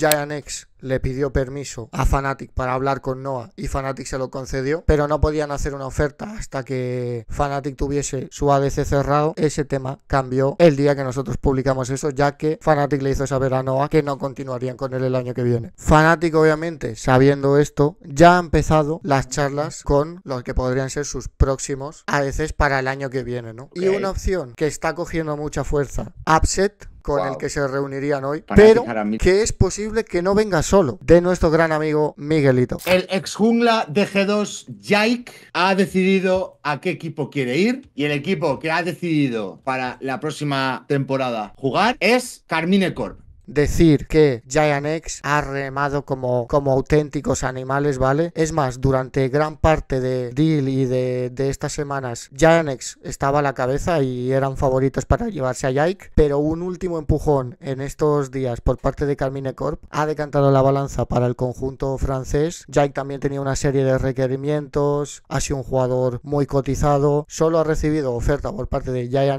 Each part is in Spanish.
jij aan niks. le pidió permiso a Fanatic para hablar con Noah y Fanatic se lo concedió, pero no podían hacer una oferta hasta que Fanatic tuviese su ADC cerrado. Ese tema cambió el día que nosotros publicamos eso, ya que Fanatic le hizo saber a Noah que no continuarían con él el año que viene. Fanatic, obviamente, sabiendo esto, ya ha empezado las charlas con los que podrían ser sus próximos ADCs para el año que viene, ¿no? Y una opción que está cogiendo mucha fuerza, Upset, con el que se reunirían hoy, pero que es posible que no venga solo de nuestro gran amigo Miguelito. El ex jungla de G2, Jake, ha decidido a qué equipo quiere ir y el equipo que ha decidido para la próxima temporada jugar es Carmine Corp decir que Giant ha remado como, como auténticos animales, ¿vale? Es más, durante gran parte de Deal y de, estas semanas, Giant estaba a la cabeza y eran favoritos para llevarse a Yike, pero un último empujón en estos días por parte de Carmine Corp ha decantado la balanza para el conjunto francés. Yike también tenía una serie de requerimientos, ha sido un jugador muy cotizado, solo ha recibido oferta por parte de Giant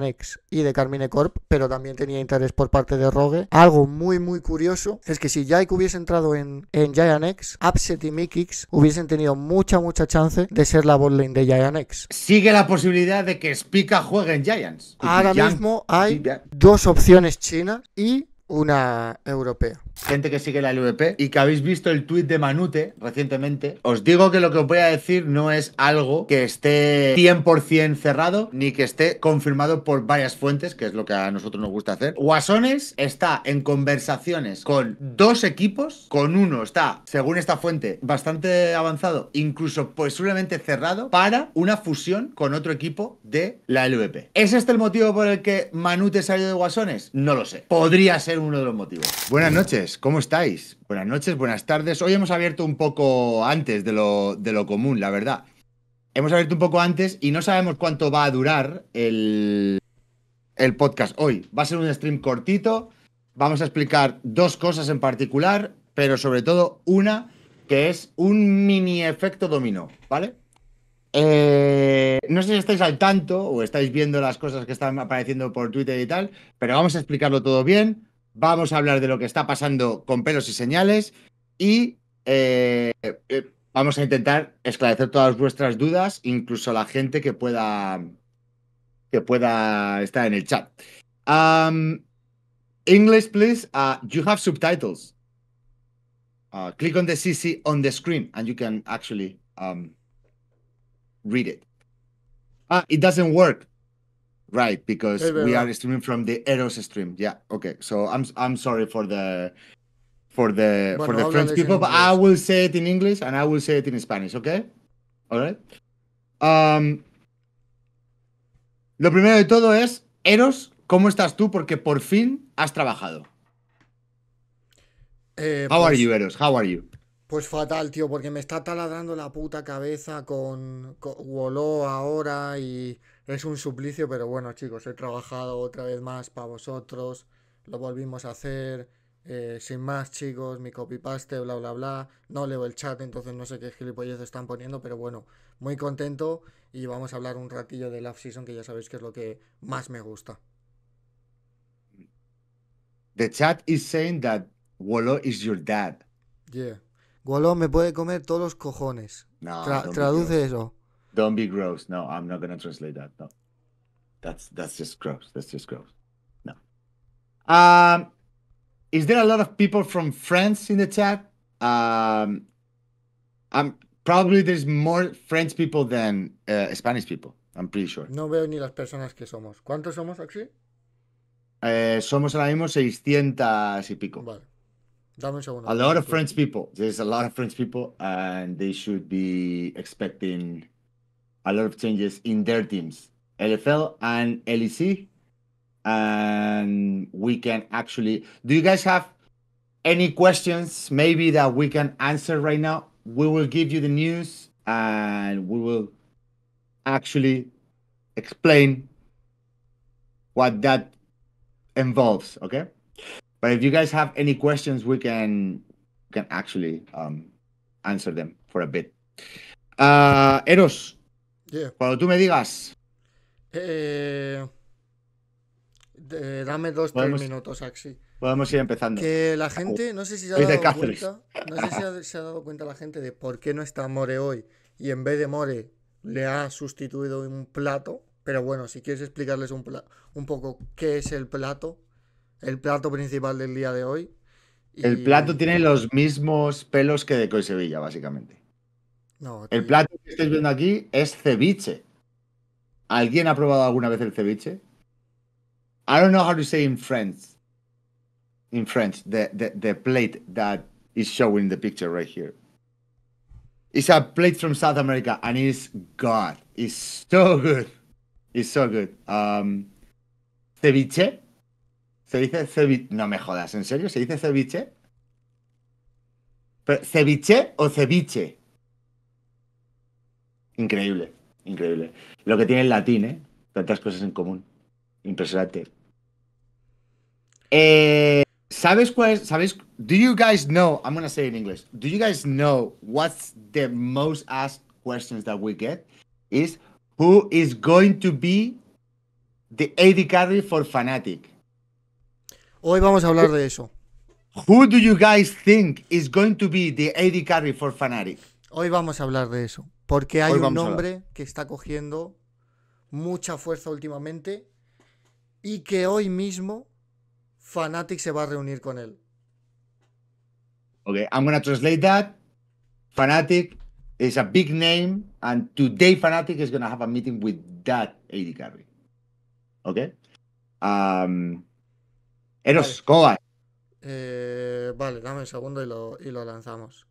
y de Carmine Corp, pero también tenía interés por parte de Rogue, algo muy, muy curioso es que si Jake hubiese entrado en, en Giant X, Upset y Mikix hubiesen tenido mucha, mucha chance de ser la bot de Giant X. Sigue la posibilidad de que Spica juegue en Giants. Ahora mismo hay dos opciones chinas y una europea. Gente que sigue la LVP y que habéis visto el tuit de Manute recientemente, os digo que lo que os voy a decir no es algo que esté 100% cerrado ni que esté confirmado por varias fuentes, que es lo que a nosotros nos gusta hacer. Guasones está en conversaciones con dos equipos, con uno está, según esta fuente, bastante avanzado, incluso posiblemente cerrado, para una fusión con otro equipo de la LVP. ¿Es este el motivo por el que Manute salió de Guasones? No lo sé. Podría ser uno de los motivos. Buenas noches, ¿cómo estáis? Buenas noches, buenas tardes. Hoy hemos abierto un poco antes de lo, común, la verdad. Hemos abierto un poco antes y no sabemos cuánto va a durar el, el podcast hoy. Va a ser un stream cortito. Vamos a explicar dos cosas en particular, pero sobre todo una que es un mini efecto dominó, ¿vale? Eh, no sé si estáis al tanto o estáis viendo las cosas que están apareciendo por Twitter y tal, pero vamos a explicarlo todo bien vamos a hablar de lo que está pasando con pelos y señales y eh, eh, vamos a intentar esclarecer todas vuestras dudas, incluso la gente que pueda, que pueda estar en el chat. English, please. Uh, you have subtitles. Uh, click on the CC on the screen and you can actually um, read it. Ah, it doesn't work. Right, because we are streaming from the Eros stream. Yeah. Okay. So I'm I'm sorry for the for the for the French people, but I will say it in English and I will say it in Spanish, okay? All right. Um, lo primero de todo es Eros, ¿cómo estás tú? Porque por fin has trabajado. Eh, How are pues you, Eros? How are you? Pues fatal, tío, porque me está taladrando la puta cabeza con, con Wolo ahora y es un suplicio, pero bueno, chicos, he trabajado otra vez más para vosotros. Lo volvimos a hacer. Eh, sin más, chicos, mi copypaste, bla, bla, bla. No leo el chat, entonces no sé qué gilipollez están poniendo, pero bueno, muy contento. Y vamos a hablar un ratillo de off-season, que ya sabéis que es lo que más me gusta. The chat is saying that Wolo is your dad. Yeah. Wolo me puede comer todos los cojones. traduce eso. Don't be gross. No, I'm not gonna translate that. No, that's that's just gross. That's just gross. No. Um, is there a lot of people from France in the chat? Um, I'm probably there's more French people than uh, Spanish people. I'm pretty sure. No veo ni las personas que somos. ¿Cuántos somos, aquí? Eh, somos ahora mismo 600 y pico. Vale. Dame un segundo. A lot of French people. There's a lot of French people, and they should be expecting a lot of changes in their teams, LFL and LEC. And we can actually. Do you guys have any questions maybe that we can answer right now? We will give you the news and we will actually explain what that involves, okay? But if you guys have any questions, we can can actually um, answer them for a bit. Uh, Eros, Cuando tú me digas. Eh, dame dos, tres minutos, Axi. Podemos ir empezando. Que la gente, no sé si se ha dado cuenta, no sé si se ha dado cuenta la gente de por qué no está More hoy y en vez de More le ha sustituido un plato. Pero bueno, si quieres explicarles un, poco qué es el plato, el plato principal del día de hoy. El plato tiene los mismos pelos que de Sevilla, básicamente el plato que estáis viendo aquí es ceviche. ¿Alguien ha probado alguna vez el ceviche? I don't know how to say in French. In French, the, the, the plate that is showing the picture right here. It's a plate from South America and it's God. It's so good. It's so good. Um, ceviche. Se dice ceviche. No me jodas, ¿en serio? ¿Se dice ceviche? ¿Ceviche o ceviche? Increíble, increíble. Lo que tiene el latín, ¿eh? Tantas cosas en común. Impresionante. Eh, ¿Sabes cuál es? ¿Sabes? Do you guys know? I'm gonna say it in English. Do you guys know what's the most asked questions that we get? Is who is going to be the AD carry for Fnatic? Hoy vamos a hablar de eso. Who do you guys think is going to be the AD carry for Fnatic? Hoy vamos a hablar de eso, porque hay un nombre que está cogiendo mucha fuerza últimamente y que hoy mismo Fanatic se va a reunir con él. Ok, I'm to translate that. Fanatic is a big name, and today Fanatic is to have a meeting with that AD carry. Okay. Um, Eros, vale. Eh, vale, dame un segundo y lo lanzamos.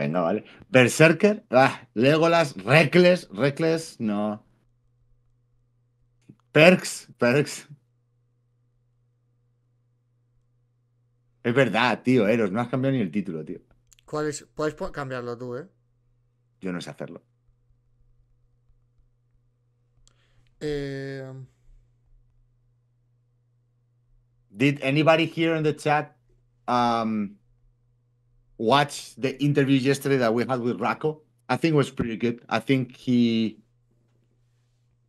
Venga, vale. Berserker, ah, Legolas, Reckless, Reckless, no. Perks, Perks. Es verdad, tío, Eros, eh, no has cambiado ni el título, tío. ¿Cuál es? Puedes cambiarlo tú, ¿eh? Yo no sé hacerlo. Eh... Did anybody here in the chat um, watch the interview yesterday that we had with Rocco. I think was pretty good. I think he,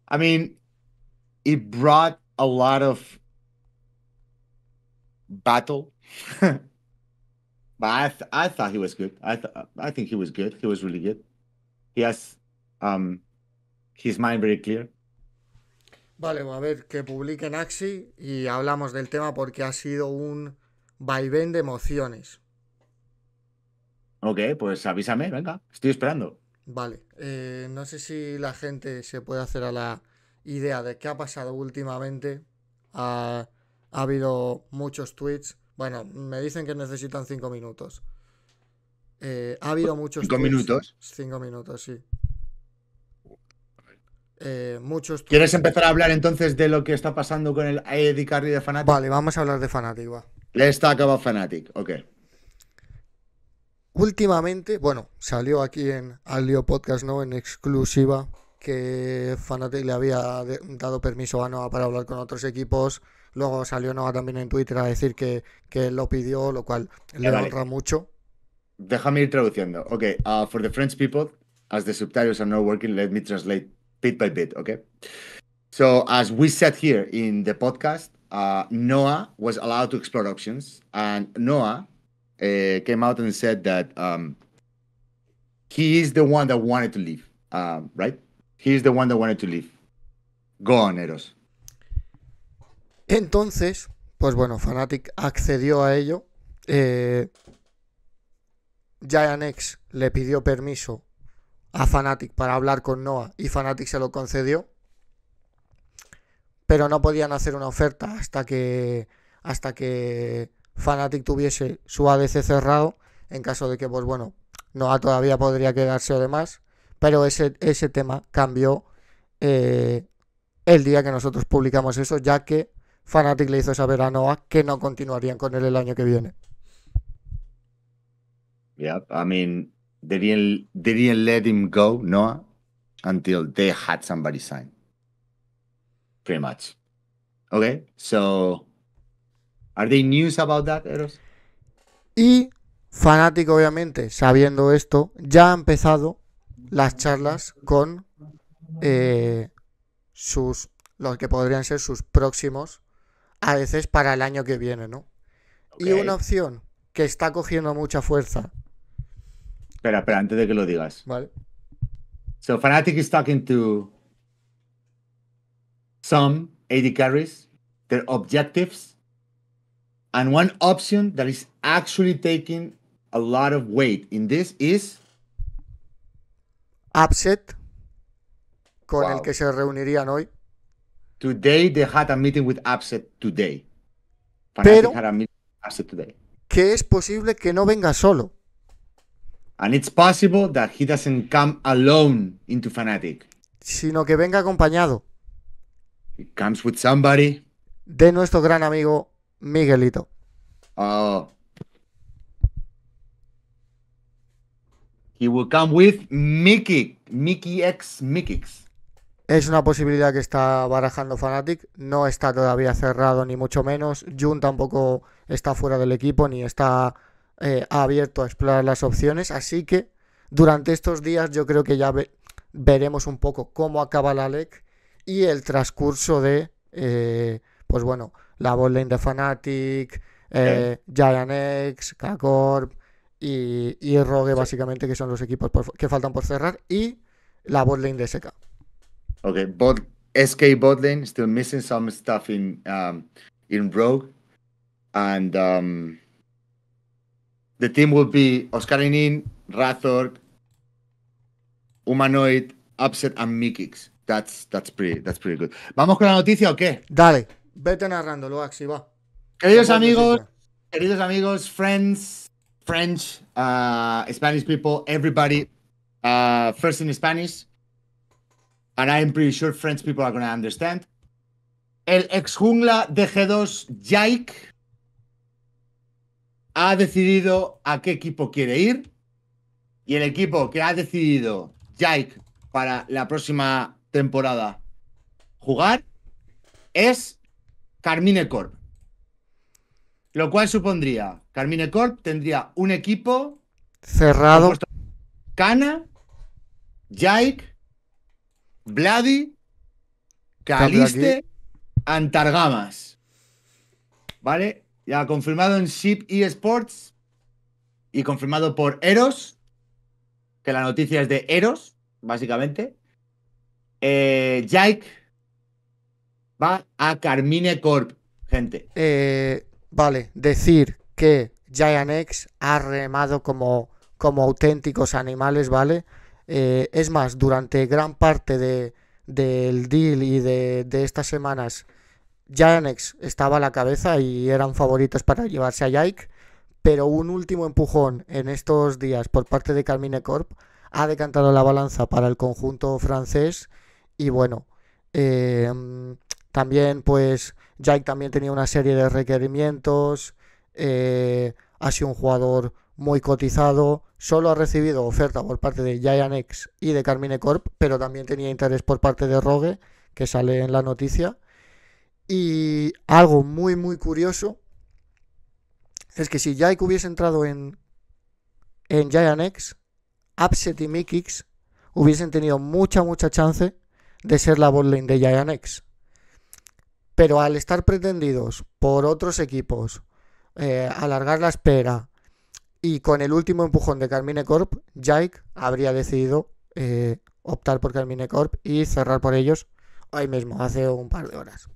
I mean, it brought a lot of battle, but I th I thought he was good. I th I think he was good. He was really good. He has um, his mind very clear. Vale, a ver, que publiquen Axi y hablamos del tema porque ha sido un vaivén de emociones. Ok, pues avísame, venga, estoy esperando. Vale, eh, no sé si la gente se puede hacer a la idea de qué ha pasado últimamente. Ha, habido muchos tweets. Bueno, me dicen que necesitan cinco minutos. Eh, ha habido muchos ¿Cinco minutos? Cinco minutos, sí. Eh, muchos tweets. ¿Quieres empezar a hablar entonces de lo que está pasando con el Eddie Carry de Fanatic? Vale, vamos a hablar de Fanatic, va. Le está acabado Fanatic, ok. Últimamente, bueno, salió aquí en Alio Podcast, ¿no? En exclusiva, que Fanatic le había dado permiso a Noah para hablar con otros equipos. Luego salió Noah también en Twitter a decir que, que lo pidió, lo cual le honra mucho. Déjame ir traduciendo. Ok, uh, for the French people, as the subtitles are not working, let me translate bit by bit, ok? So, as we said here in the podcast, uh, Noah was allowed to explore options, and Noah eh, came out and said that um, he is the one that wanted to leave, um, Right? right? He's the one that wanted to leave. Go Eros. Entonces, pues bueno, Fanatic accedió a ello. Eh, Giant le pidió permiso a Fanatic para hablar con Noah y Fanatic se lo concedió. Pero no podían hacer una oferta hasta que. hasta que Fanatic tuviese su ADC cerrado, en caso de que, pues bueno, Noah todavía podría quedarse además pero ese, ese tema cambió eh, el día que nosotros publicamos eso, ya que Fanatic le hizo saber a Noah que no continuarían con él el año que viene. Yeah, I mean, they didn't, didn't let him go, Noah, until they had somebody sign Pretty much. Okay, so Are news about that, Eros? Y Fanatic, obviamente, sabiendo esto, ya ha empezado las charlas con eh, sus los que podrían ser sus próximos a veces para el año que viene, ¿no? Y una opción que está cogiendo mucha fuerza. Espera, espera, antes de que lo digas. Vale. So Fanatic is talking to some AD carries, their objectives, And one option that is actually taking a lot of weight in this is Upset, con el que se reunirían hoy. Today they had a meeting with Upset today. Pero had a meeting with upset today. que es posible que no venga solo. And it's possible that he doesn't come alone into Fanatic. Sino que venga acompañado. He comes with somebody. De nuestro gran amigo Miguelito. Oh. He will come with Mickey. Mickey X Mickey. Es una posibilidad que está barajando Fanatic. No está todavía cerrado, ni mucho menos. Jun tampoco está fuera del equipo, ni está eh, abierto a explorar las opciones. Así que durante estos días yo creo que ya veremos un poco cómo acaba la LEC y el transcurso de, eh, pues bueno, la botlane de Fanatic, eh, Giant K-Corp y, y, Rogue, básicamente, que son los equipos que faltan por cerrar, y la Botlane de SK. Ok, bot, SK Botlane, still missing some stuff um, in, Rogue. And um, the team will be Oscarinin, Rathor, Humanoid, Upset and Mikix. That's, that's, pretty, that's pretty good. ¿Vamos con la noticia o qué? Dale. Vete narrándolo, Axi, va. Queridos amigos, queridos amigos, friends, French, uh, Spanish people, everybody, uh, first in Spanish, and I'm pretty sure French people are going to understand. El ex jungla de G2, Jake, ha decidido a qué equipo quiere ir. Y el equipo que ha decidido Jake para la próxima temporada jugar es Carmine Corp. Lo cual supondría, Carmine Corp tendría un equipo cerrado. Cana, Jake, Vladi, Caliste, Antargamas. ¿Vale? Ya confirmado en Ship eSports y confirmado por Eros, que la noticia es de Eros, básicamente. Eh, Jake va a Carmine Corp, gente. Eh, vale, decir que Giant X ha remado como, como auténticos animales, ¿vale? Eh, es más, durante gran parte de, del deal y de, estas semanas, Giant X estaba a la cabeza y eran favoritos para llevarse a Yike, pero un último empujón en estos días por parte de Carmine Corp ha decantado la balanza para el conjunto francés y bueno, eh, también, pues, Jake también tenía una serie de requerimientos. Eh, ha sido un jugador muy cotizado. Solo ha recibido oferta por parte de Giant y de Carmine Corp, pero también tenía interés por parte de Rogue, que sale en la noticia. Y algo muy, muy curioso es que si Jake hubiese entrado en, en Giant Upset y Mikix hubiesen tenido mucha, mucha chance de ser la botlane de Giant pero al estar pretendidos por otros equipos, eh, alargar la espera y con el último empujón de Carmine Corp, Jake habría decidido eh, optar por Carmine Corp y cerrar por ellos hoy mismo, hace un par de horas.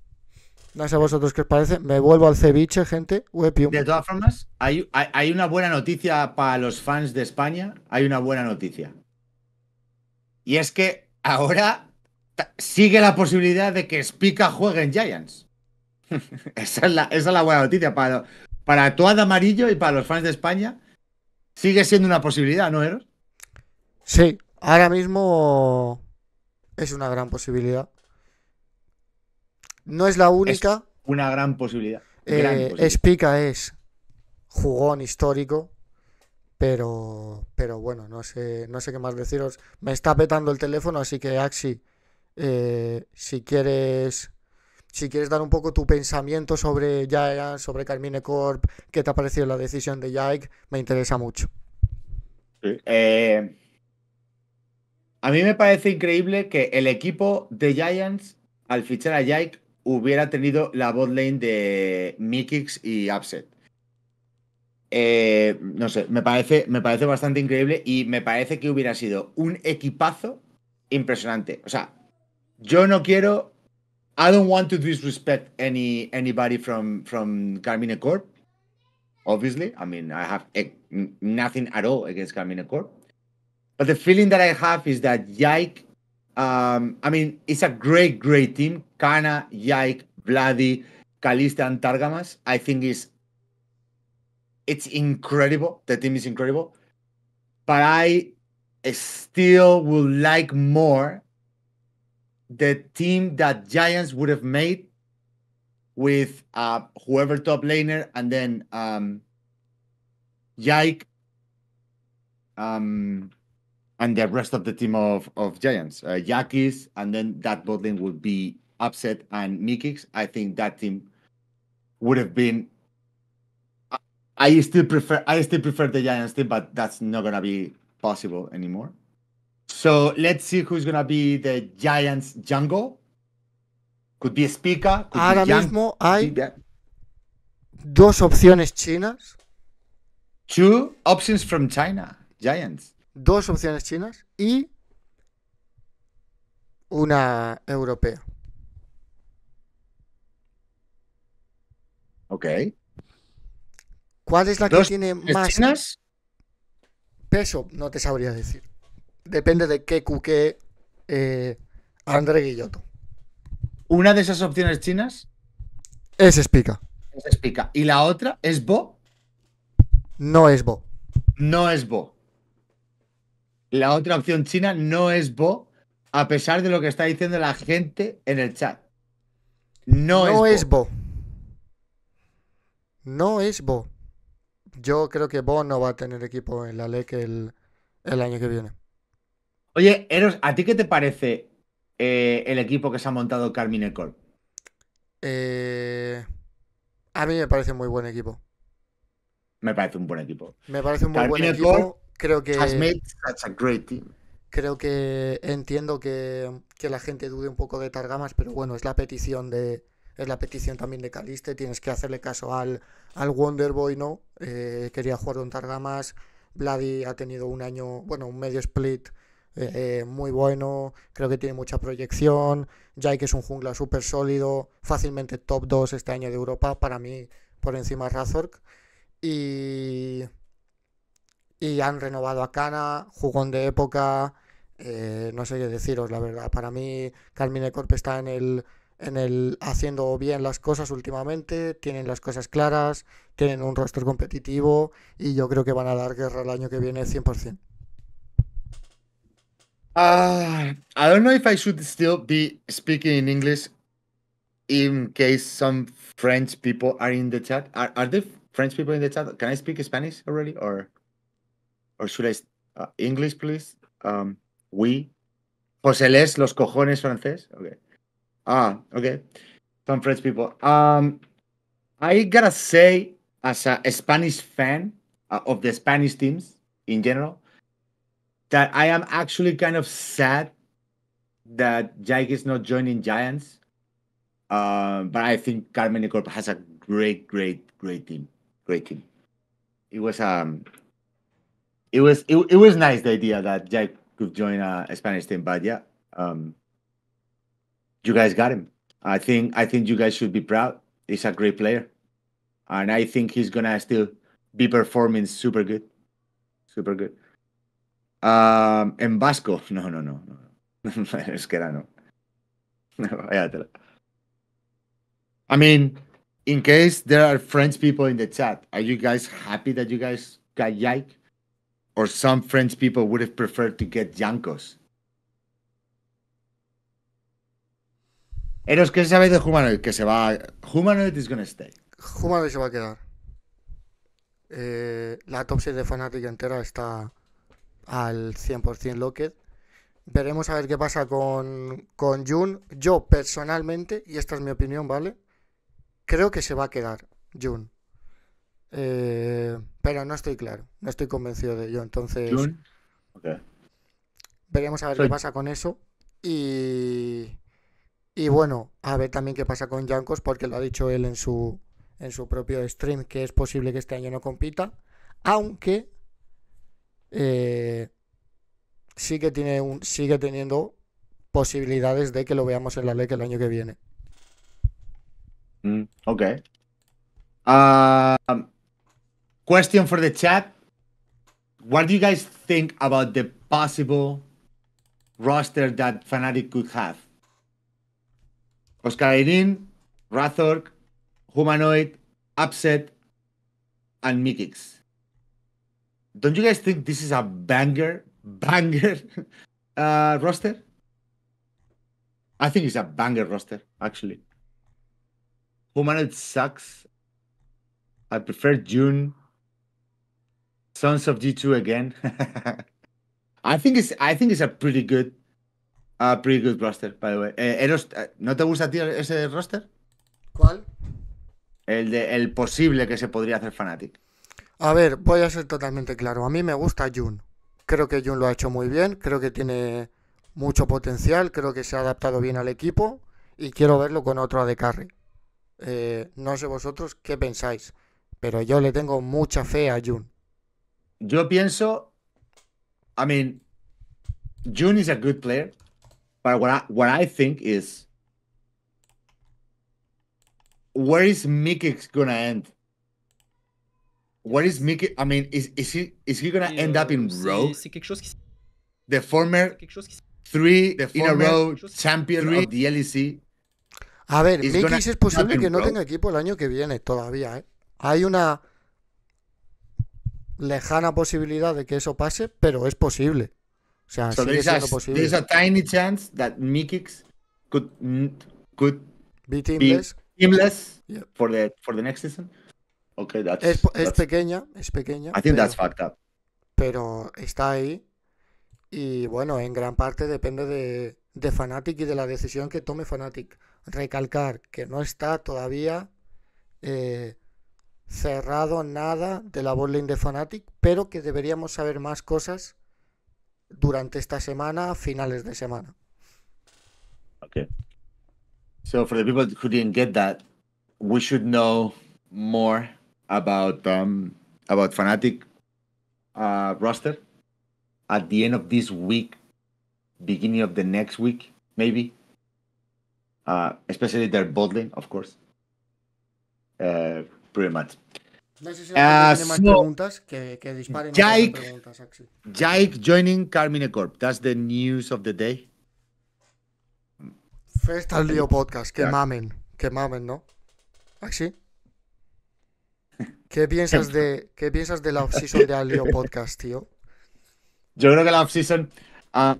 No sé a vosotros qué os parece. Me vuelvo al ceviche, gente. De todas formas, hay, una buena noticia para los fans de España. Hay una buena noticia. Y es que ahora sigue la posibilidad de que Spica juegue en Giants. esa, es la, buena noticia para, para Toad Amarillo y para los fans de España. Sigue siendo una posibilidad, ¿no, Eros? Sí, ahora mismo es una gran posibilidad. No es la única. una eh, gran posibilidad. Spica es jugón histórico, pero, pero bueno, no sé, no sé qué más deciros. Me está petando el teléfono, así que Axi, eh, si quieres si quieres dar un poco tu pensamiento sobre Giants, sobre Carmine Corp, qué te ha parecido la decisión de Jake, me interesa mucho. Eh, a mí me parece increíble que el equipo de Giants, al fichar a Jake, hubiera tenido la botlane de Mikix y Upset. Eh, no sé, me parece, me parece bastante increíble y me parece que hubiera sido un equipazo impresionante. O sea, yo no quiero. I don't want to disrespect any anybody from from Carmine Corp. Obviously, I mean I have eh, nothing at all against Carmine Corp. But the feeling that I have is that Yike, um, I mean, it's a great, great team. Kana, Yike, Vladi, Kalista, and Targamas. I think is it's incredible. The team is incredible. But I still would like more the team that Giants would have made with uh, whoever top laner and then um, Yike um, and the rest of the team of, of Giants. Uh, Yakis, and then that bot lane would be Upset and Mikix. I think that team would have been. I, I still prefer I still prefer the Giants team, but that's not gonna be possible anymore. So let's see who's gonna be the Giants jungle. Could be speaker. Could Ahora be mismo hay dos opciones chinas. Two options from China, Giants. Dos opciones chinas y una europea. Ok. ¿Cuál es la que tiene más chinas? peso? No te sabría decir depende de qué cuque eh, André Guilloto. Una de esas opciones chinas es Spica. Es Spica. ¿Y la otra es Bo? No es Bo. No es Bo. La otra opción china no es Bo, a pesar de lo que está diciendo la gente en el chat. No, es, Bo. No es Bo. Yo creo que Bo no va a tener equipo en la LEC el año que viene. Oye, Eros, ¿a ti qué te parece eh, el equipo que se ha montado Carmine Corp? Eh, a mí me parece un muy buen equipo. Me parece un buen equipo. Me parece un muy buen equipo. creo que. Has made such a great team. Creo que entiendo que, la gente dude un poco de Targamas, pero bueno, es la petición de, es la petición también de Caliste, tienes que hacerle caso al, al Wonderboy, ¿no? Eh, quería jugar con Targamas, Vladi ha tenido un año, bueno, un medio split eh, eh, muy bueno, creo que tiene mucha proyección, Jai que es un jungla súper sólido, fácilmente top 2 este año de Europa, para mí por encima Razork. Y, y han renovado a Kana, jugón de época, eh, no sé qué deciros, la verdad. Para mí Carmine Corp está en el, en el haciendo bien las cosas últimamente, tienen las cosas claras, tienen un rostro competitivo y yo creo que van a dar guerra el año que viene 100%. Uh, I don't know if I should still be speaking in English in case some French people are in the chat. Are, are there French people in the chat? Can I speak Spanish already or or should I uh, English please? Um oui. José les los cojones francés. Okay. Ah, okay. Some French people. Um I got to say as a Spanish fan uh, of the Spanish teams in general, that I am actually kind of sad that Jake is not joining Giants. Uh, but I think Carmen Corp has a great, great, great team. Great team. It was um it was it, it was nice the idea that Jake could join a, a Spanish team, but yeah, um you guys got him. I think I think you guys should be proud. He's a great player. And I think he's gonna still be performing super good. Super good. Ah, en vasco. No, no, no. no. es que era no. Váyatela. I mean, in case there are French people in the chat, are you guys happy that you guys got Yike? Or some French people would have preferred to get Yankos? Eros, ¿qué sabéis de Humanoid? Que se va. Humanoid is gonna stay. Humanoid se va a quedar. Eh, la top de Fanatic entera está al 100% Locked Veremos a ver qué pasa con, con Jun. Yo personalmente, y esta es mi opinión, ¿vale? Creo que se va a quedar Jun. Eh, pero no estoy claro, no estoy convencido de ello. Entonces, veremos a ver qué pasa con eso. Y, y bueno, a ver también qué pasa con Jankos, porque lo ha dicho él en su, en su propio stream, que es posible que este año no compita. Aunque eh, sigue, tiene sigue teniendo posibilidades de que lo veamos en la LEC el año que viene. Mm, ok. Um, question for the chat. What do you guys think about the possible roster that Fnatic could have? Oscar Irin, Razork, Humanoid, Upset, and Mikix. Don't you guys think this is a banger, banger uh, roster? I think it's a banger roster, actually. it sucks. I prefer June. Sons of D2 again. I think it's I think it's a pretty good uh pretty good roster, by the way. Eh, Eros, eh, ¿no te gusta ese roster? ¿Cuál? El de el posible que se podría hacer fanatic. A ver, voy a ser totalmente claro. A mí me gusta Jun. Creo que Jun lo ha hecho muy bien, creo que tiene mucho potencial, creo que se ha adaptado bien al equipo y quiero verlo con otro AD Carry. Eh, no sé vosotros qué pensáis, pero yo le tengo mucha fe a Jun. Yo pienso, I mean, Jun is a good player, but what I, what I think is, where is Mikic gonna end? What is Mickey? I mean, is, is he is he gonna end up in Rogue? C'est quelque chose qui the former three the former in a row champion of the LEC. A ver, Mickey es posible que no tenga equipo el año que viene todavía, ¿eh? Hay una lejana posibilidad de que eso pase, pero es posible. O sea, so sigue siendo a, posible. There's a tiny chance that Mikix could could be teamless, be teamless for the for the next season. Okay, es, pequeña, es pequeña. I think pero, that's fucked Pero está ahí y bueno, en gran parte depende de, de Fanatic y de la decisión que tome Fanatic. Recalcar que no está todavía eh, cerrado nada de la botlane de Fanatic, pero que deberíamos saber más cosas durante esta semana, finales de semana. Okay. So for the people who didn't get that, we should know more about um, about Fnatic uh, roster at the end of this week, beginning of the next week, maybe. Uh, especially their bot lane, of course. Uh, pretty much. No sé si uh, tiene so, más preguntas, que, que disparen Jake, preguntas, joining Carmine Corp. That's the news of the day. Fest al lío podcast. Que mamen. Que mamen, ¿no? Actually. ¿Qué piensas de, ¿qué piensas de la off-season de Alio Podcast, tío? Yo creo que la off-season. Uh,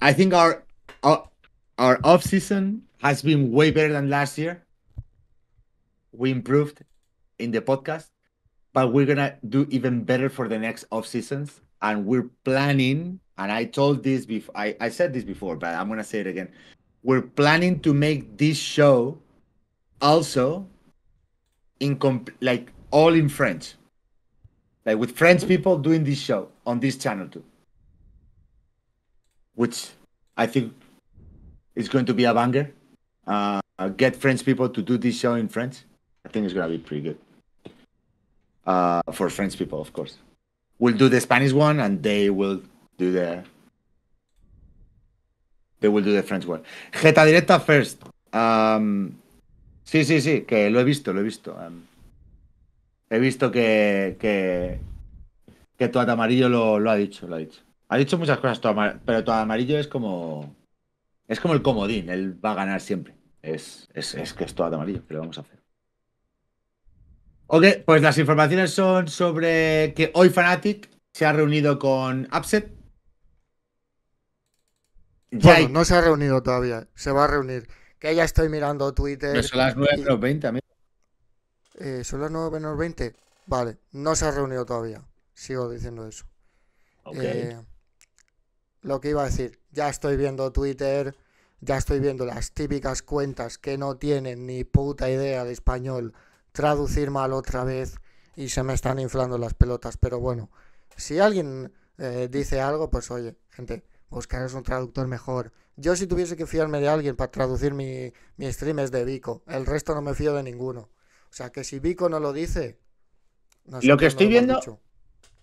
I think our, our, our off-season has been way better than last year. We improved in the podcast, but we're going to do even better for the next off-seasons. And we're planning, and I told this before, I, I said this before, but I'm going to say it again. We're planning to make this show also in like all in French, like with French people doing this show on this channel too, which I think is going to be a banger. Uh, get French people to do this show in French. I think it's gonna be pretty good. Uh, for French people, of course. We'll do the Spanish one, and they will do the they will do the French one. Geta directa first. Um, sí, sí, sí, que lo he visto, lo he visto. Um, He visto que, que, que Toad Amarillo lo, ha dicho, lo ha dicho. Ha dicho muchas cosas, pero Toad Amarillo es como. Es como el comodín, él va a ganar siempre. Es, es, que es Toad Amarillo, pero vamos a hacer. Ok, pues las informaciones son sobre que hoy Fanatic se ha reunido con Upset. bueno, no se ha reunido todavía, se va a reunir. Que ya estoy mirando Twitter. son las 9.20, y... amigo eh, son las 9 menos 20. Vale, no se ha reunido todavía. Sigo diciendo eso. Eh, lo que iba a decir, ya estoy viendo Twitter, ya estoy viendo las típicas cuentas que no tienen ni puta idea de español, traducir mal otra vez y se me están inflando las pelotas. Pero bueno, si alguien eh, dice algo, pues oye, gente, es un traductor mejor. Yo si tuviese que fiarme de alguien para traducir mi, mi stream es de Vico, el resto no me fío de ninguno. O sea, que si Vico no lo dice. Lo que estoy viendo.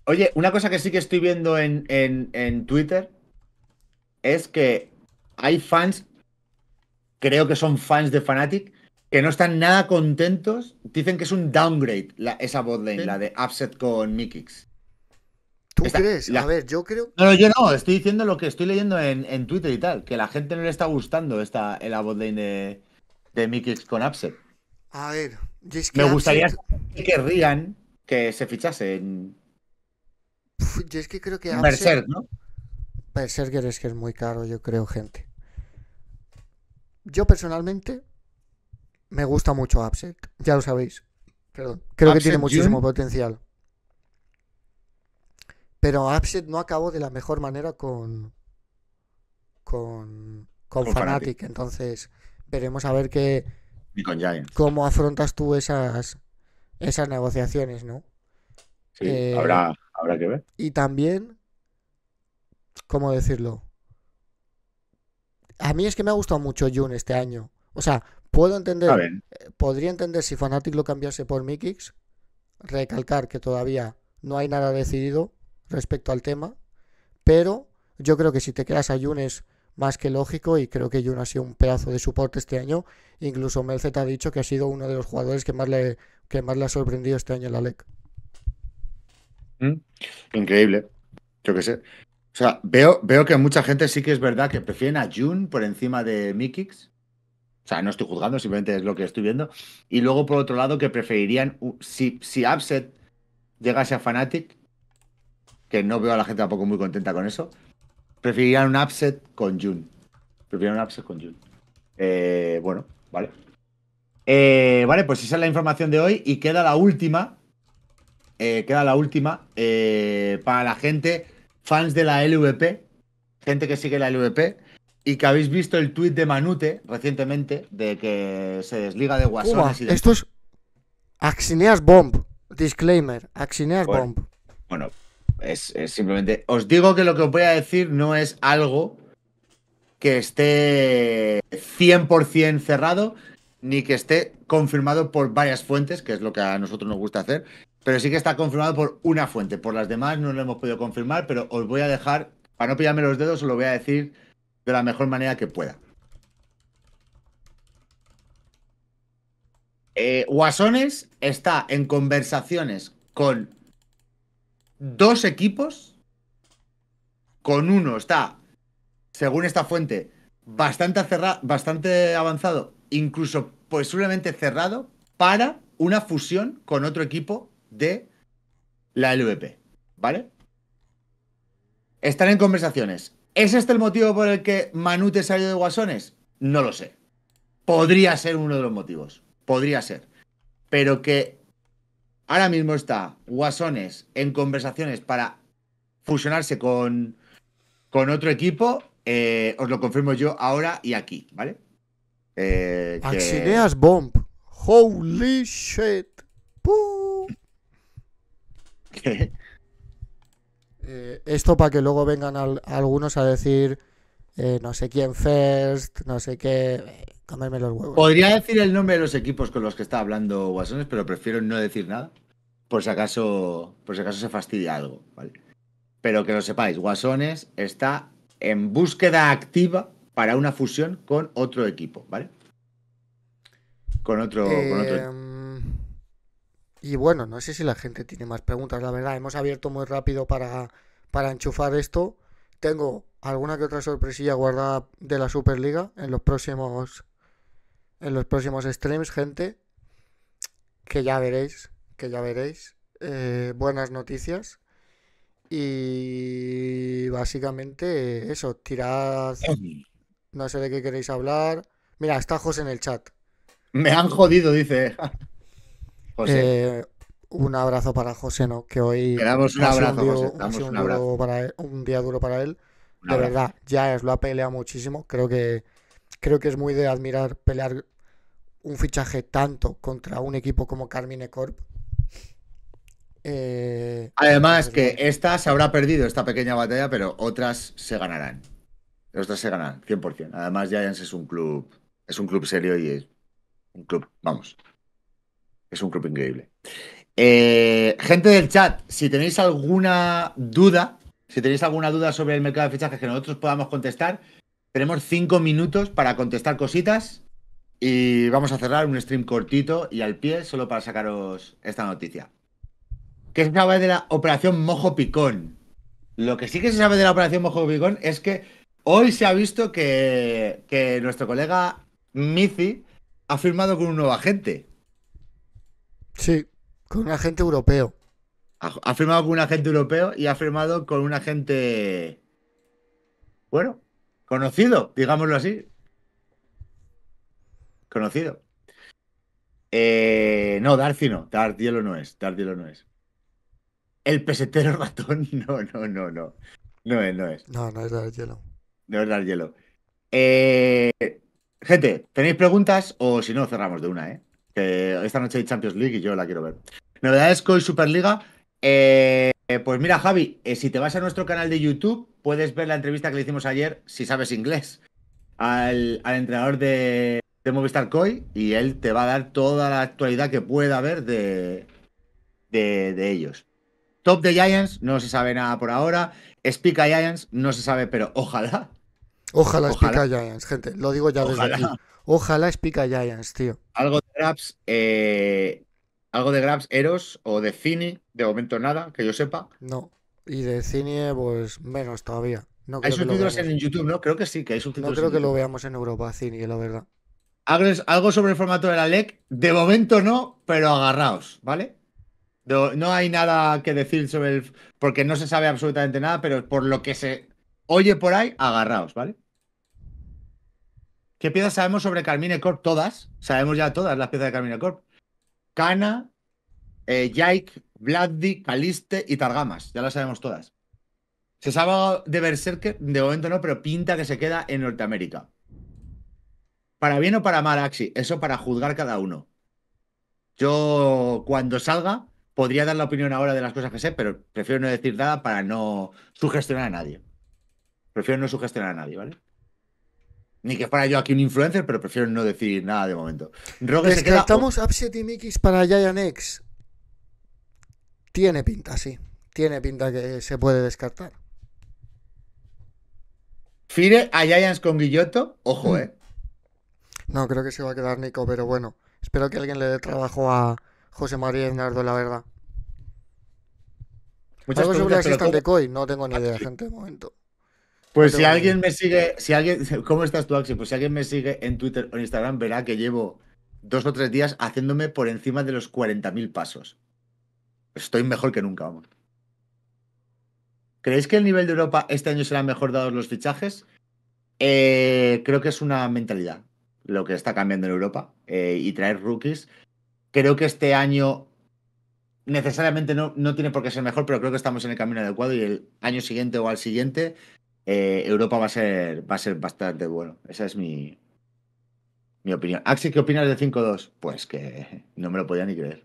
Oye, una cosa que sí que estoy viendo en, Twitter es que hay fans, creo que son fans de Fnatic, que no están nada contentos. Dicen que es un downgrade esa botlane, la de Upset con Mikix. ¿Tú crees? A ver, yo creo. No, yo no, estoy diciendo lo que estoy leyendo en, Twitter y tal, que la gente no le está gustando esta, la botlane de, de Mikix con Upset. A ver, me gustaría que que se fichasen. es que creo que. ¿no? Berserker es que es muy caro, yo creo, gente. Yo personalmente me gusta mucho Upset, ya lo sabéis. Creo que tiene muchísimo potencial. Pero Upset no acabó de la mejor manera con. con. con, Entonces, veremos a ver qué ¿Cómo afrontas tú esas, esas negociaciones, no? Sí, eh, habrá, que ver. Y también, ¿cómo decirlo? A mí es que me ha gustado mucho June este año. O sea, puedo entender, eh, podría entender si Fanatic lo cambiase por Mikix, recalcar que todavía no hay nada decidido respecto al tema, pero yo creo que si te quedas a June más que lógico y creo que Jun ha sido un pedazo de soporte este año. Incluso Melzet ha dicho que ha sido uno de los jugadores que más le, que más le ha sorprendido este año en la LEC. Mm, increíble. Yo qué sé. O sea, veo, veo que mucha gente sí que es verdad que prefieren a June por encima de Mikix. O sea, no estoy juzgando, simplemente es lo que estoy viendo. Y luego, por otro lado, que preferirían, si, si Upset llegase a Fnatic, que no veo a la gente tampoco muy contenta con eso, Preferiría un upset con June. Preferiría un upset con Jun. Eh, bueno, vale. Eh, vale, pues esa es la información de hoy y queda la última. Eh, queda la última para la gente, fans de la LVP, gente que sigue la LVP y que habéis visto el tweet de Manute recientemente de que se desliga de guasones Esto es Axineas Bomb. Disclaimer, Axineas Bomb. Bueno, es, simplemente. Os digo que lo que os voy a decir no es algo que esté 100% cerrado, ni que esté confirmado por varias fuentes, que es lo que a nosotros nos gusta hacer, pero sí que está confirmado por una fuente. Por las demás no lo hemos podido confirmar, pero os voy a dejar, para no pillarme los dedos, os lo voy a decir de la mejor manera que pueda. Eh, Guasones está en conversaciones con dos equipos. Con uno está, según esta fuente, bastante, bastante avanzado, incluso posiblemente cerrado, para una fusión con otro equipo de la LVP. ¿Vale? Están en conversaciones. ¿Es este el motivo por el que Manute salió de Guasones? No lo sé. Podría ser uno de los motivos. Podría ser. Pero que Ahora mismo está Guasones en conversaciones para fusionarse con, otro equipo. Eh, os lo confirmo yo ahora y aquí, ¿vale? Eh, Axineas Bomb. Holy shit. Eh, esto para que luego vengan algunos a decir eh, no sé quién first, no sé qué. Comerme los huevos. Podría decir el nombre de los equipos con los que está hablando Guasones, pero prefiero no decir nada. Por si acaso, por si acaso se fastidia algo, ¿vale? Pero que lo sepáis, Guasones está en búsqueda activa para una fusión con otro equipo, ¿vale? Con otro, con otro. Eh, y bueno, no sé si la gente tiene más preguntas, la verdad. Hemos abierto muy rápido para, para enchufar esto. Tengo alguna que otra sorpresilla guardada de la Superliga en los próximos en los próximos streams, gente. Que ya veréis, que ya veréis. Eh, buenas noticias. Y básicamente eso, tirad. No sé de qué queréis hablar. Mira, está José en el chat. Me han jodido, dice. José. Eh, un abrazo para José, ¿no? Que hoy. Le un un día duro para él de verdad, Giants lo ha peleado muchísimo. Creo que, creo que es muy de admirar pelear un fichaje tanto contra un equipo como Carmine Corp. Eh, Además que esta se habrá perdido, esta pequeña batalla, pero otras se ganarán. Otras se ganarán, 100%. Además Giants es un club, es un club serio y es un club, vamos, es un club increíble. Eh, gente del chat, si tenéis alguna duda si tenéis alguna duda sobre el mercado de fichajes que nosotros podamos contestar, tenemos cinco minutos para contestar cositas y vamos a cerrar un stream cortito y al pie solo para sacaros esta noticia. ¿Qué se sabe de la operación Mojo Picón? Lo que sí que se sabe de la operación Mojo Picón es que hoy se ha visto que, nuestro colega Mizi ha firmado con un nuevo agente. Sí, con un agente europeo. Ha firmado con un agente europeo y ha firmado con un agente. Bueno, conocido, digámoslo así. Conocido. Eh, no, Darcy no. Darcy no es. Darcielo no es. El pesetero ratón, no, no, no, no. No es, no es. No, no es Darcy, No es eh, gente, ¿tenéis preguntas? O si no, cerramos de una, ¿eh? esta noche hay Champions League y yo la quiero ver. Novedades con Superliga. Eh, pues mira, Javi, eh, si te vas a nuestro canal de YouTube, puedes ver la entrevista que le hicimos ayer, si sabes inglés, al, entrenador de, de, Movistar Coy y él te va a dar toda la actualidad que pueda haber de, de, ellos. Top de Giants, no se sabe nada por ahora. Spica Giants, no se sabe, pero ojalá. Ojalá, Speak a Giants, gente. Lo digo ya desde aquí. Ojalá Spica Giants, tío. Algo de Raps, eh, ¿Algo de Grabs Eros o de Cine? De momento nada, que yo sepa. No. Y de cine, pues menos todavía. No hay subtítulos en YouTube, ¿no? Creo que sí, que hay subtítulos. No creo que lo veamos en Europa, cine, la verdad. Algo sobre el formato de la LEC, de momento no, pero agarraos, ¿vale? No hay nada que decir sobre el. porque no se sabe absolutamente nada, pero por lo que se oye por ahí, agarraos, ¿vale? ¿Qué piezas sabemos sobre Carmine Corp? Todas. Sabemos ya todas las piezas de Carmine Corp. Kana, Yike, eh, Jake, Vladdy, Caliste y Targamas. Ya las sabemos todas. Se sabe de Berserker, de momento no, pero pinta que se queda en Norteamérica. Para bien o para mal, Axi, eso para juzgar cada uno. Yo, cuando salga, podría dar la opinión ahora de las cosas que sé, pero prefiero no decir nada para no sugestionar a nadie. Prefiero no sugestionar a nadie, ¿vale? Ni que fuera yo aquí un influencer, pero prefiero no decir nada de momento. ¿Descartamos estamos Upset y para Giant X. Tiene pinta, sí. Tiene pinta que se puede descartar. Fire a Giants con Guilloto, ojo, hmm. eh. No, creo que se va a quedar Nico, pero bueno. Espero que alguien le dé trabajo a José María Ignardo, la verdad. Muchas Algo sobre el asistente Coy, no tengo ni ah, idea, gente, de momento. Pues si alguien me sigue, si alguien, ¿cómo estás tú, Axi? Pues si alguien me sigue en Twitter o Instagram, verá que llevo dos o tres días haciéndome por encima de los 40.000 pasos. Estoy mejor que nunca, vamos. ¿Creéis que el nivel de Europa este año será mejor dados los fichajes? Eh, creo que es una mentalidad lo que está cambiando en Europa eh, y traer rookies. Creo que este año necesariamente no, no tiene por qué ser mejor, pero creo que estamos en el camino adecuado y el año siguiente o al siguiente eh, Europa va a ser va a ser bastante bueno. Esa es mi, mi opinión. Axi, ¿qué opinas de 5-2? Pues que no me lo podía ni creer.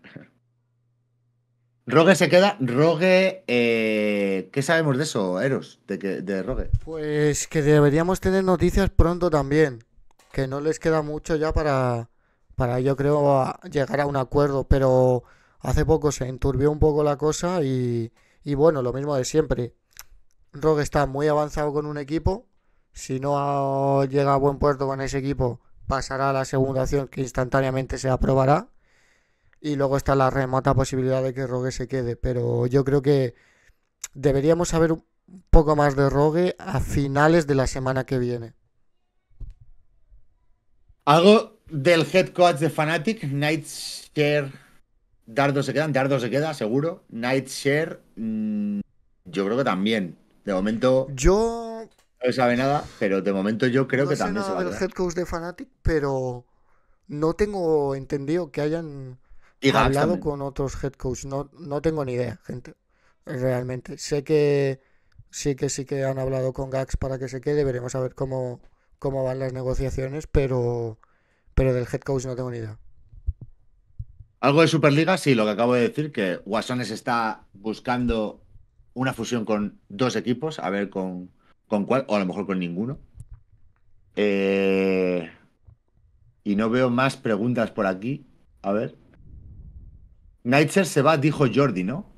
Rogue se queda. Rogue, eh, ¿qué sabemos de eso, Eros, de, de Rogue? Pues que deberíamos tener noticias pronto también. Que no les queda mucho ya para, para yo creo, llegar a un acuerdo. Pero hace poco se enturbió un poco la cosa y, y bueno, lo mismo de siempre. Rogue está muy avanzado con un equipo. Si no llega a buen puerto con ese equipo, pasará a la segunda opción que instantáneamente se aprobará. Y luego está la remota posibilidad de que Rogue se quede. Pero yo creo que deberíamos saber un poco más de Rogue a finales de la semana que viene. Algo del head coach de Fnatic Nightshare. Dardo se quedan, Dardo se queda, seguro. Nightshare, mm, yo creo que también. De momento. Yo. No sabe nada, pero de momento yo creo que también del head coach de Fanatic, pero no tengo entendido que hayan hablado con otros head coach. No, no tengo ni idea, gente. Realmente. Sé que sí que sí que han hablado con Gax para que se quede. Veremos a ver cómo, cómo van las negociaciones, pero, pero del head coach no tengo ni idea. Algo de Superliga, sí, lo que acabo de decir, que Guasones está buscando una fusión con dos equipos, a ver con, cuál, o a lo mejor con ninguno. Eh, y no veo más preguntas por aquí. A ver. Nightshare se va, dijo Jordi, ¿no?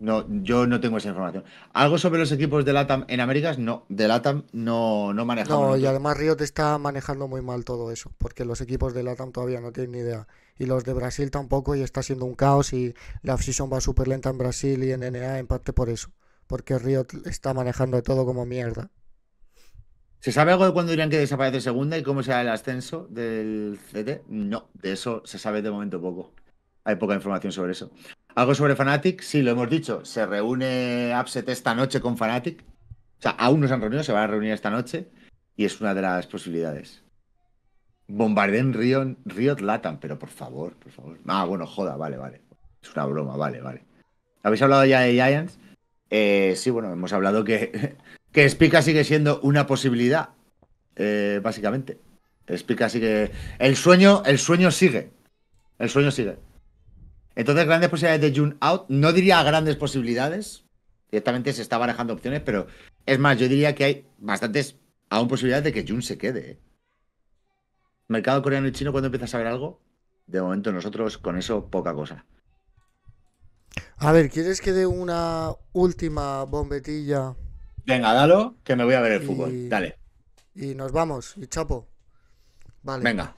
No, yo no tengo esa información. Algo sobre los equipos de LATAM en Américas, no, de LATAM no, no manejamos. No, y además Riot está manejando muy mal todo eso, porque los equipos de LATAM todavía no tienen ni idea. Y los de Brasil tampoco, y está siendo un caos, y la off-season va súper lenta en Brasil y en NA, en parte por eso, porque Riot está manejando todo como mierda. ¿Se sabe algo de cuándo dirán que desaparece segunda y cómo será el ascenso del CT? No, de eso se sabe de momento poco. Hay poca información sobre eso. ¿Algo sobre Fanatic? Sí, lo hemos dicho. Se reúne Upset esta noche con Fanatic. O sea, aún no se han reunido, se van a reunir esta noche. Y es una de las posibilidades. Bombarden Riot, Riot Latam, pero por favor, por favor. Ah, bueno, joda, vale, vale. Es una broma, vale, vale. ¿Habéis hablado ya de Giants? Eh, sí, bueno, hemos hablado que, que Spica sigue siendo una posibilidad, eh, básicamente. Spica sigue. El sueño, el sueño sigue. El sueño sigue. Entonces, grandes posibilidades de June out. No diría grandes posibilidades. Directamente se está barajando opciones, pero es más, yo diría que hay bastantes aún posibilidades de que June se quede. ¿eh? Mercado coreano y chino, cuando empiezas a ver algo? De momento, nosotros con eso, poca cosa. A ver, ¿quieres que dé una última bombetilla? Venga, dalo, que me voy a ver el fútbol. Dale. Y nos vamos, y chapo. Vale. Venga.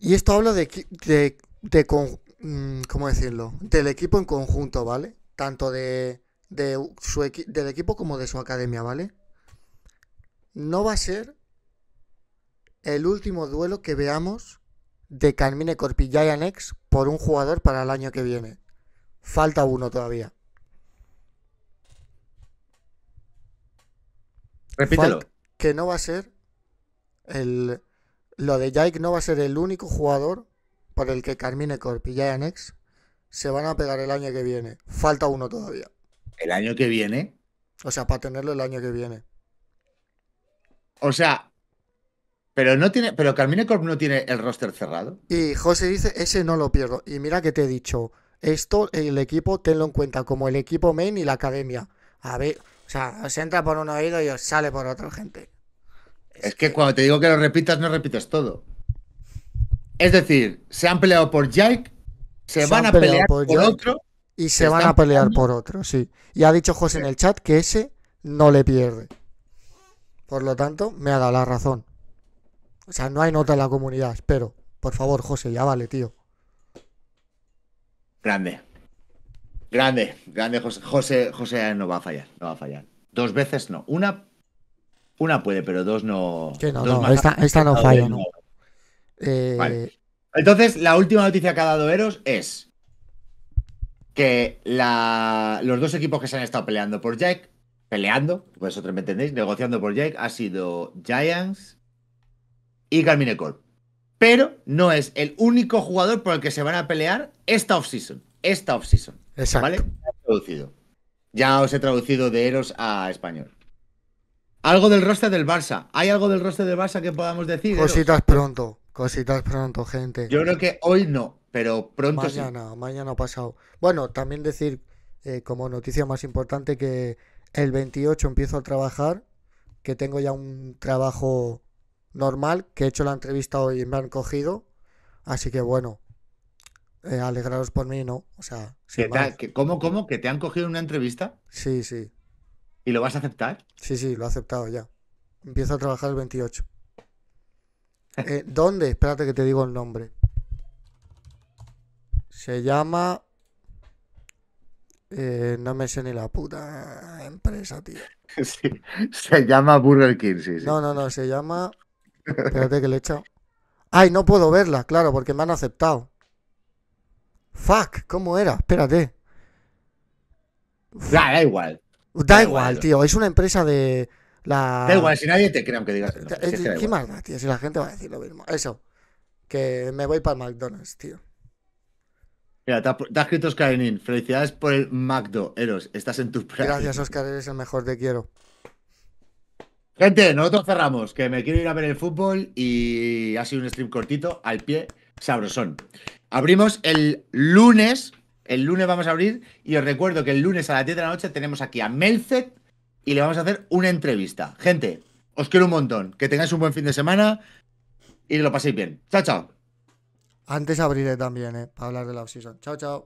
Y esto habla de de con, mm, ¿cómo decirlo? Del equipo en conjunto, ¿vale? Tanto de, de su del equipo como de su academia, ¿vale? No va a ser el último duelo que veamos de Carmine X por un jugador para el año que viene. Falta uno todavía. Repítelo. que no va a ser el lo de Jake no va a ser el único jugador por el que Carmine Corp y Jayanex se van a pegar el año que viene. Falta uno todavía. ¿El año que viene? O sea, para tenerlo el año que viene. O sea, pero no tiene, pero Carmine Corp no tiene el roster cerrado. Y José dice, ese no lo pierdo. Y mira que te he dicho, esto el equipo tenlo en cuenta como el equipo main y la academia. A ver, o sea, os entra por un oído y os sale por otra gente. Es, que, que, cuando te digo que lo repitas, no repites todo. Es decir, se han peleado por Jake, se, van a pelear por, otro. Y se, van a pelear por otro, sí. Y ha dicho José en el chat que ese no le pierde. Por lo tanto, me ha dado la razón. O sea, no hay nota en la comunidad, Pero, Por favor, José, ya vale, tío. Grande. Grande, grande José. José, no va a fallar, no va a fallar. Dos veces no. Una, una puede, pero dos no. esta, no falla. No. Eh, Entonces, la última noticia que ha dado Eros es que los dos equipos que se han estado peleando por Jack, peleando, vosotros me entendéis, negociando por Jack, ha sido Giants y Carmine Corp. Pero no es el único jugador por el que se van a pelear esta offseason. Esta offseason. Exacto. Ya, os he traducido de Eros a español. Algo del roster del Barça. ¿Hay algo del roster del Barça que podamos decir? Cositas pronto. Cositas pronto, gente. Yo creo que hoy no, pero pronto mañana, mañana Mañana, pasado. Bueno, también decir eh, como noticia más importante que el 28 empiezo a trabajar, que tengo ya un trabajo normal, que he hecho la entrevista hoy y me han cogido. Así que bueno, eh, alegraros por mí, ¿no? O sea, cómo? ¿Que te han cogido una entrevista? Sí, sí. ¿Y lo vas a aceptar? Sí, sí, lo he aceptado ya. Empiezo a trabajar el 28. Eh, ¿Dónde? Espérate que te digo el nombre. Se llama. Eh, no me sé ni la puta empresa, tío. se llama Burger King, sí, sí. No, no, no, se llama. Espérate que le he echado. Ay, no puedo verla, claro, porque me han aceptado. Fuck, ¿cómo era? Espérate. Da, igual. Da, igual, tío. Es una empresa de. La... Da igual, si nadie te cree aunque digas eso. Eh, si que tío? Si la gente va a decir lo mismo. Eso, que me voy para el McDonald's, tío. Mira, te ha, escrito Oscar Enin. Felicidades por el McDo, Eros. Estás en tus. Gracias, Oscar. Eres el mejor, te quiero. Gente, nosotros cerramos, que me quiero ir a ver el fútbol y ha sido un stream cortito, al pie, sabrosón. Abrimos el lunes, el lunes vamos a abrir y os recuerdo que el lunes a las 10 de la noche tenemos aquí a Melzet y le vamos a hacer una entrevista. Gente, os quiero un montón. Que tengáis un buen fin de semana y lo paséis bien. Chao, chao. Antes abriré también, ¿eh? Para hablar de la off Chao, chao.